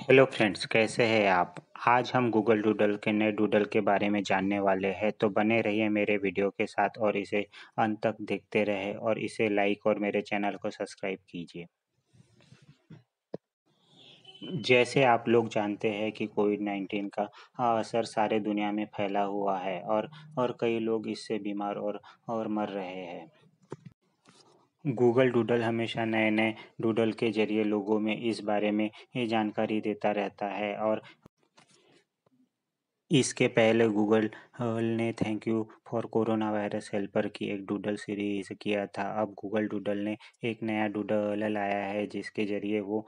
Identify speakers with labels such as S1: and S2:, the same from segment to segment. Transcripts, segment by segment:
S1: hello friends कैसे हैं आप आज हम गूगल डूडल के नए डूडल के बारे में जानने वाले हैं तो बने रहिए मेरे वीडियो के साथ और इसे अंत तक देखते रहे और इसे लाइक और मेरे चैनल को सब्सक्राइब कीजिए जैसे आप लोग जानते हैं कि कोविड नाइन्टीन का असर सारे दुनिया में फैला हुआ है और और कई लोग इससे बीमार और और मर रहे हैं गूगल डूडल हमेशा नए नए डूडल के जरिए लोगों में इस बारे में ये जानकारी देता रहता है और इसके पहले गूगल ने thank you for corona virus helper की एक डूडल सीरीज किया था अब गूगल डूडल ने एक नया डूडल लाया है जिसके जरिए वो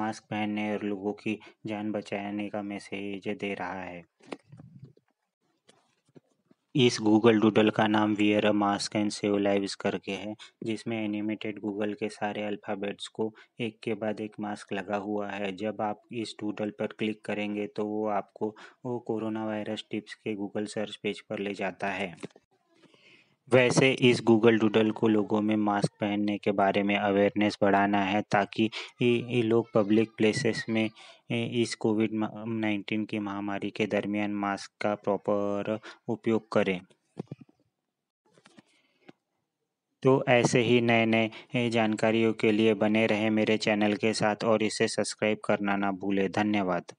S1: मास्क पहनने और लोगों की जान बचाने का मैसेज दे रहा है इस गूगल डूडल का नाम wear a mask and save lives करके है जिसमें एनिमेटेड गूगल के सारे अल्फ़ाबेट्स को एक के बाद एक मास्क लगा हुआ है जब आप इस डूडल पर क्लिक करेंगे तो वो आपको वो कोरोना वायरस टिप्स के गूगल सर्च पेज पर ले जाता है वैसे इस गूगल डूडल को लोगों में मास्क पहनने के बारे में अवेयरनेस बढ़ाना है ताकि ये लोग पब्लिक प्लेसेस में इस कोविड नाइन्टीन की महामारी के दरमियान मास्क का प्रॉपर उपयोग करें तो ऐसे ही नए नए जानकारियों के लिए बने रहें मेरे चैनल के साथ और इसे सब्सक्राइब करना ना भूलें धन्यवाद